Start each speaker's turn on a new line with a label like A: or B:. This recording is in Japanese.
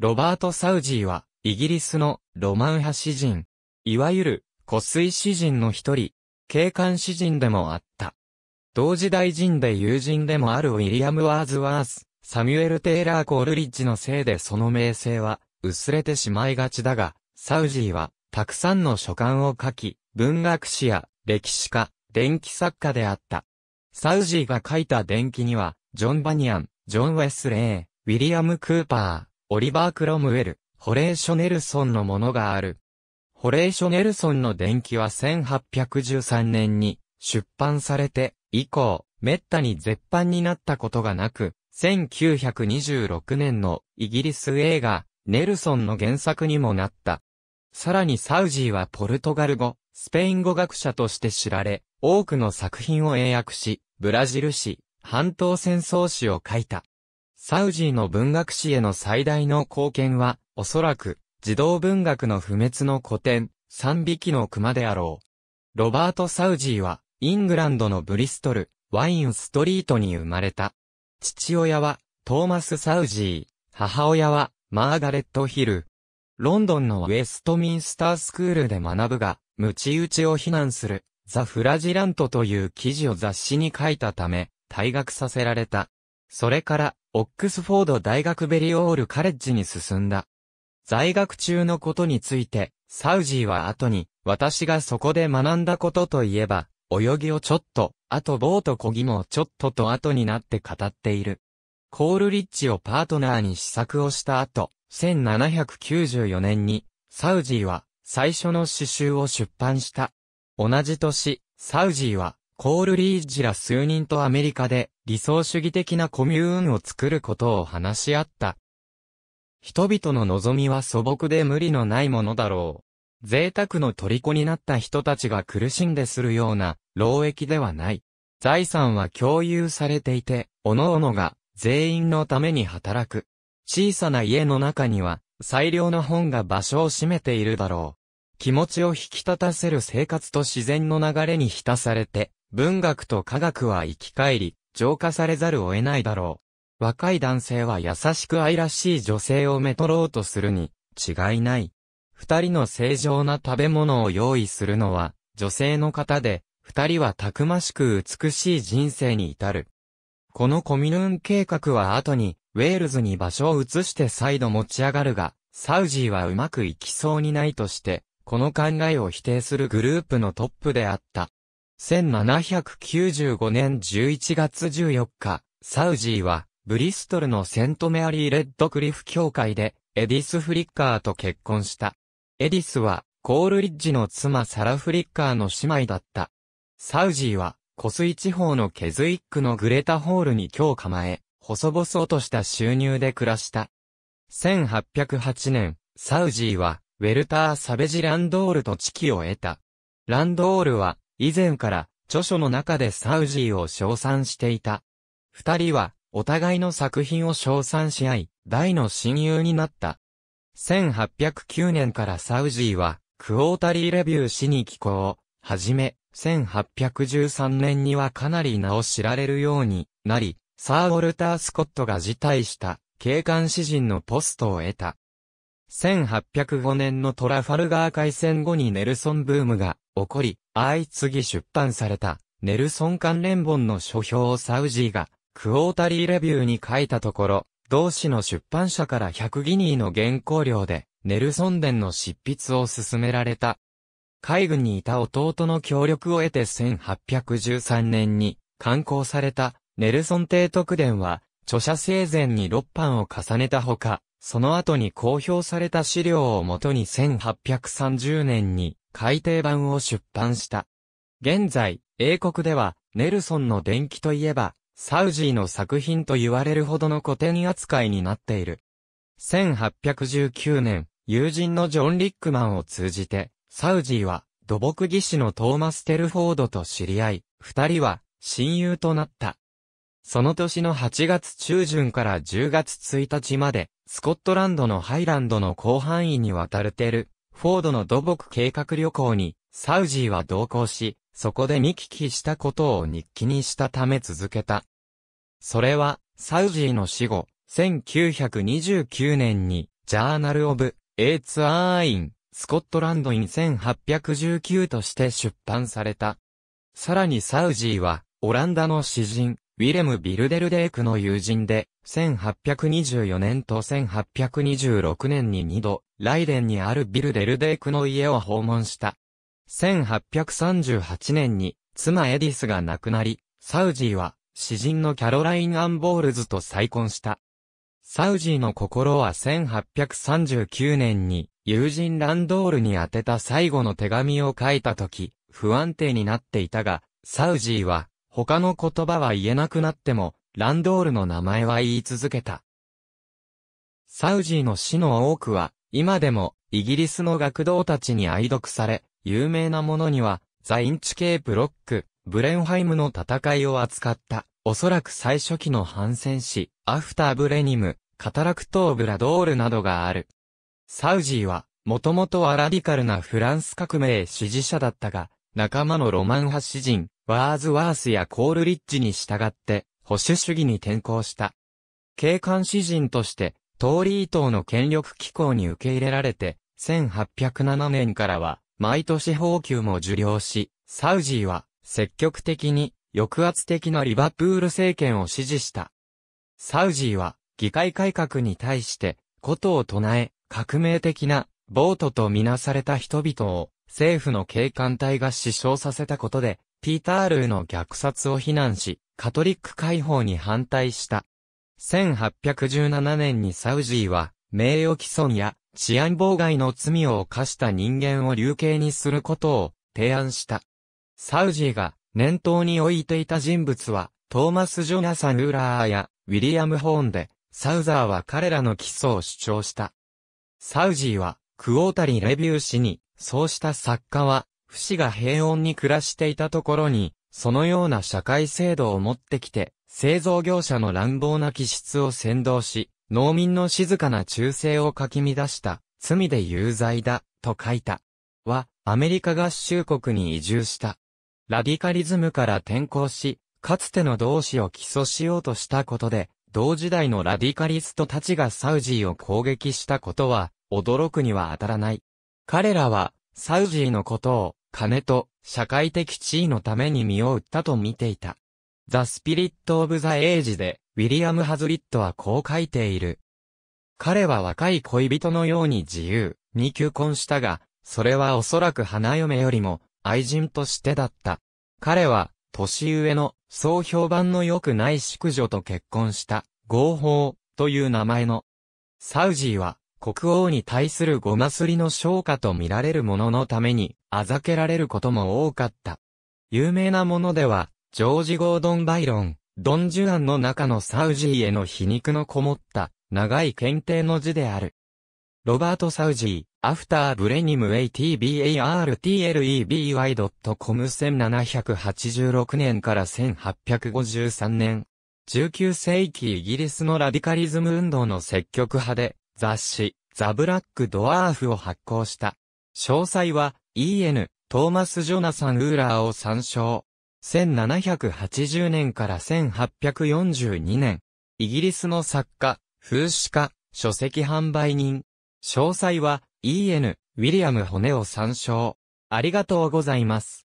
A: ロバート・サウジーは、イギリスのロマン派詩人、いわゆる湖水詩人の一人、景観詩人でもあった。同時代人で友人でもあるウィリアム・ワーズ・ワース、サミュエル・テイラー・コールリッジのせいでその名声は薄れてしまいがちだが、サウジーはたくさんの書簡を書き、文学史や歴史家、伝記作家であった。サウジーが書いた伝記には、ジョン・バニアン、ジョン・ウェスレー、ウィリアム・クーパー、オリバー・クロムウェル、ホレーショ・ネルソンのものがある。ホレーショ・ネルソンの伝記は1813年に出版されて以降、滅多に絶版になったことがなく、1926年のイギリス映画、ネルソンの原作にもなった。さらにサウジーはポルトガル語、スペイン語学者として知られ、多くの作品を英訳し、ブラジル史、半島戦争史を書いた。サウジーの文学史への最大の貢献は、おそらく、児童文学の不滅の古典、三匹の熊であろう。ロバート・サウジーは、イングランドのブリストル、ワインストリートに生まれた。父親は、トーマス・サウジー、母親は、マーガレット・ヒル。ロンドンのウェストミンスタースクールで学ぶが、ムチ打ちを非難する、ザ・フラジラントという記事を雑誌に書いたため、退学させられた。それから、オックスフォード大学ベリオールカレッジに進んだ。在学中のことについて、サウジーは後に、私がそこで学んだことといえば、泳ぎをちょっと、あとボート漕ぎもちょっとと後になって語っている。コールリッチをパートナーに試作をした後、1794年に、サウジーは、最初の詩集を出版した。同じ年、サウジーは、コールリージら数人とアメリカで、理想主義的なコミューンを作ることを話し合った。人々の望みは素朴で無理のないものだろう。贅沢の虜になった人たちが苦しんでするような、労役ではない。財産は共有されていて、各々が全員のために働く。小さな家の中には、最良の本が場所を占めているだろう。気持ちを引き立たせる生活と自然の流れに浸されて、文学と科学は生き返り、浄化されざるを得ないだろう。若い男性は優しく愛らしい女性をめとろうとするに違いない。二人の正常な食べ物を用意するのは女性の方で、二人はたくましく美しい人生に至る。このコミヌーン計画は後に、ウェールズに場所を移して再度持ち上がるが、サウジーはうまくいきそうにないとして、この考えを否定するグループのトップであった。1795年11月14日、サウジーは、ブリストルのセントメアリー・レッドクリフ教会で、エディス・フリッカーと結婚した。エディスは、コールリッジの妻サラ・フリッカーの姉妹だった。サウジーは、湖水地方のケズイックのグレタホールに今日構え、細々とした収入で暮らした。1808年、サウジーは、ウェルター・サベジ・ランドールと地己を得た。ランドールは、以前から著書の中でサウジーを称賛していた。二人はお互いの作品を称賛し合い、大の親友になった。1809年からサウジーはクオータリーレビュー誌に寄稿を始め、1813年にはかなり名を知られるようになり、サー・ウォルター・スコットが辞退した警官詩人のポストを得た。1805年のトラファルガー海戦後にネルソンブームが起こり、相次ぎ出版された、ネルソン関連本の書評をサウジーが、クォータリーレビューに書いたところ、同志の出版社から100ギニーの原稿料で、ネルソン伝の執筆を進められた。海軍にいた弟の協力を得て1813年に刊行されたネルソン提督伝は著者生前に6版を重ねたほか、その後に公表された資料をもとに1830年に改訂版を出版した。現在、英国では、ネルソンの伝記といえば、サウジーの作品と言われるほどの古典扱いになっている。1819年、友人のジョン・リックマンを通じて、サウジーは土木技師のトーマス・テルフォードと知り合い、二人は親友となった。その年の8月中旬から10月1日まで、スコットランドのハイランドの広範囲にわたるテル、フォードの土木計画旅行に、サウジーは同行し、そこで見聞きしたことを日記にしたため続けた。それは、サウジーの死後、1929年に、ジャーナル・オブ・エイツ・アーイン、スコットランド・イン1819として出版された。さらにサウジーは、オランダの詩人、ウィレム・ビルデルデークの友人で、1824年と1826年に2度、ライデンにあるビルデルデークの家を訪問した。1838年に妻エディスが亡くなり、サウジーは詩人のキャロライン・アンボールズと再婚した。サウジーの心は1839年に友人ランドールに宛てた最後の手紙を書いた時、不安定になっていたが、サウジーは他の言葉は言えなくなっても、ランドールの名前は言い続けた。サウジーの死の多くは、今でも、イギリスの学童たちに愛読され、有名なものには、ザ・インチ系ブロック、ブレンハイムの戦いを扱った、おそらく最初期の反戦史、アフター・ブレニム、カタラクト・ブ・ラドールなどがある。サウジーは、もともとはラディカルなフランス革命支持者だったが、仲間のロマン派詩人、ワーズワースやコールリッジに従って、保守主義に転向した。警官詩人として、トーリー島の権力機構に受け入れられて、1807年からは、毎年宝給も受領し、サウジーは、積極的に、抑圧的なリバプール政権を支持した。サウジーは、議会改革に対して、ことを唱え、革命的な、暴徒とみなされた人々を、政府の警官隊が死傷させたことで、ピータールーの虐殺を非難し、カトリック解放に反対した。1817年にサウジーは、名誉毀損や治安妨害の罪を犯した人間を流刑にすることを提案した。サウジーが念頭に置いていた人物は、トーマス・ジョナサン・ウラーやウィリアム・ホーンで、サウザーは彼らの起訴を主張した。サウジーは、クオータリレビュー誌に、そうした作家は、不死が平穏に暮らしていたところに、そのような社会制度を持ってきて、製造業者の乱暴な気質を先導し、農民の静かな忠誠をかき乱した、罪で有罪だ、と書いた。は、アメリカ合衆国に移住した。ラディカリズムから転向し、かつての同志を起訴しようとしたことで、同時代のラディカリストたちがサウジーを攻撃したことは、驚くには当たらない。彼らは、サウジーのことを、金と、社会的地位のために身を売ったと見ていた。ザ・スピリット・オブ・ザ・エイジで、ウィリアム・ハズリットはこう書いている。彼は若い恋人のように自由に求婚したが、それはおそらく花嫁よりも愛人としてだった。彼は年上の総評判の良くない淑女と結婚した合法という名前のサウジーは国王に対するごますりの昇華と見られるもののためにあざけられることも多かった。有名なものではジョージ・ゴードン・バイロン、ドン・ジュアンの中のサウジーへの皮肉のこもった長い検定の字である。ロバート・サウジー、アフター・ブレニム・ a t b a r t l e b y c o m 1786年から1853年。19世紀イギリスのラディカリズム運動の積極派で、雑誌、ザ・ブラック・ドワーフを発行した。詳細は、E.N. トーマス・ジョナサン・ウーラーを参照。1780年から1842年、イギリスの作家、風刺家、書籍販売人。詳細は、E.N. ウィリアム・ホネを参照。ありがとうございます。